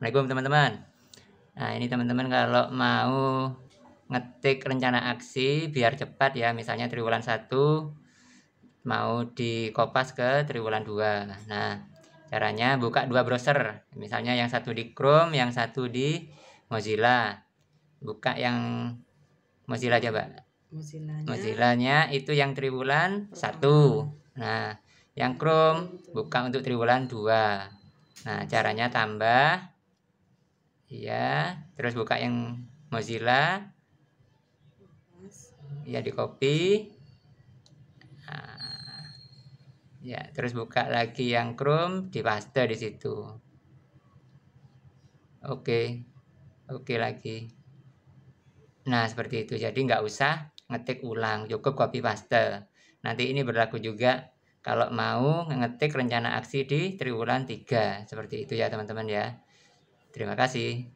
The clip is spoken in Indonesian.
Assalamualaikum teman-teman. Nah ini teman-teman kalau mau ngetik rencana aksi biar cepat ya misalnya triwulan 1 mau dikopas ke triwulan 2. Nah caranya buka dua browser misalnya yang satu di Chrome yang satu di Mozilla. Buka yang Mozilla aja mbak. Mozilla-nya itu yang triwulan 1. Nah yang Chrome buka untuk triwulan 2. Nah caranya tambah Iya, terus buka yang Mozilla. Iya, di copy. Nah, ya, terus buka lagi yang Chrome, di paste di situ. Oke. Oke lagi. Nah, seperti itu. Jadi nggak usah ngetik ulang, cukup copy paste. Nanti ini berlaku juga kalau mau ngetik rencana aksi di triwulan 3 seperti itu ya teman-teman ya. Terima kasih.